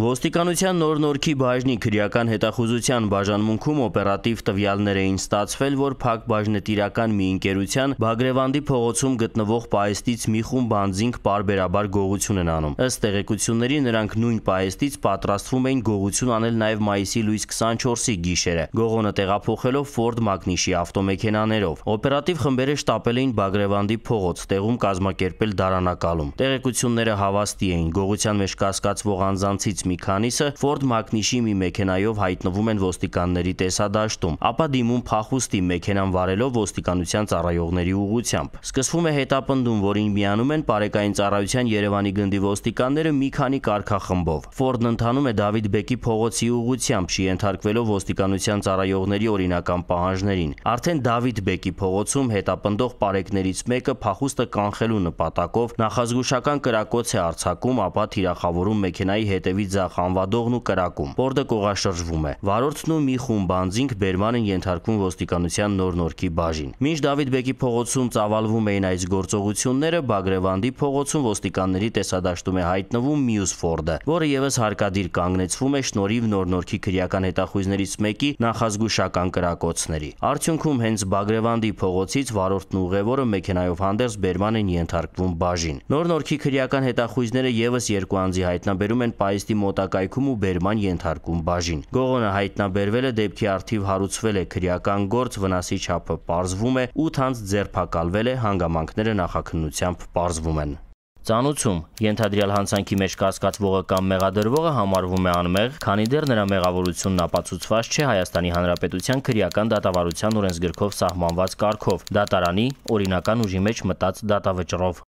Ոստիկանության նոր նորքի բաժնի քրեական հետախուզության բաժանմունքում օպերատիվ տվյալներ էին ստացվել, որ փակ բաժնետիրական մի ընկերության Բագրևանդի փողոցում գտնվող պահեստից մի խումբ անձինք պարբերաբար գողություն են անում։ Ըստ տեղեկությունների նրանք նույն պահեստից պատրաստվում էին գողություն անել նաև մայիսի լույս 24-ի գիշերը, գողոնը տեղափոխելով Ford Magnish-ի ավտոմեքենաներով։ Օպերատիվ խմբերը շտապել էին Բագրևանդի փողոց, տեղում կազմակերպել դարանակալում։ Տեղեկությունները հավաստի էին, գողության մեջ կասկածվող անձանցից թիվից մի քանիսը Ford Magnish-ի մի մեքենայով հայտնվում են ոստիկանների տեսադաշտում, ապա դիմում փախուստի մեքենան վարելով ոստիկանության ծառայողների ուղությամբ։ Սկսվում է հետապնդում, որին միանում են Պարեկային ծառայության Երևանի գնդի ոստիկանները մի քանի կարգախմբով։ Ford-ն ընթանում է Դավիթ Բեկի փողոցի ուղությամբ, շի ենթարկվելով ոստիկանության ծառայողների օրինական պահանջներին։ Արդեն Դավիթ Բեկի փողոցում հետապնդող Պարեկներից մեկը փախուստը կանխելու նպատակով նախազգուշական կրակոց է արցակում, ապա թիրախավորում մեքենայի հետևից Ծիծաղ անվադողն ու Կրակում, պորտը կողաշրջվում է։ Վարորդն ու մի խումբ անձինք բերման են ենթարկվում ոստիկանության նոր նորքի բաժին։ Մինչ Դավիթ Բեկի փողոցում ծավալվում էին այս գործողությունները, Բագրևանդի փողոցում ոստիկանների տեսադաշտում է հայտնվում մյուս Ֆորդը, որը եւս հարկադիր կանգնեցվում է շնորհիվ նոր նորքի քրեական հետախույզներից մեկի նախազգուշական կրակոցների։ Արդյունքում հենց Բագրևանդի փողոցից վարորդն ու ուղևորը մեքենայով հանդերձ բերման են ենթարկվում բաժին։ Նոր նորքի քրեական հետախույզները եւս երկու անձի հայտնաբերում են Պայստի մոտակայքում ու բերման ենթարկում բաժին։ Գողոնը հայտնաբերվել է, դեպքի արդիվ հարուցվել է քրեական գործ, վնասի չափը պարզվում է, 8 անց ձերբակալվել է, հանգամանքները նախաքննությամբ պարզվում են։ Ծանուցում ենթադրյալ հանցանքի մեջ կասկածվողը կամ մեղադրվողը համարվում է անմեղ, քանի դեռ նրա մեղավորությունն ապացուցված չէ Հայաստանի Հանրապետության քրեական դատավարության օրենսգրքով սահմանված կարգով՝ դատարանի օրինական ուժի մեջ մտած դատավճռով։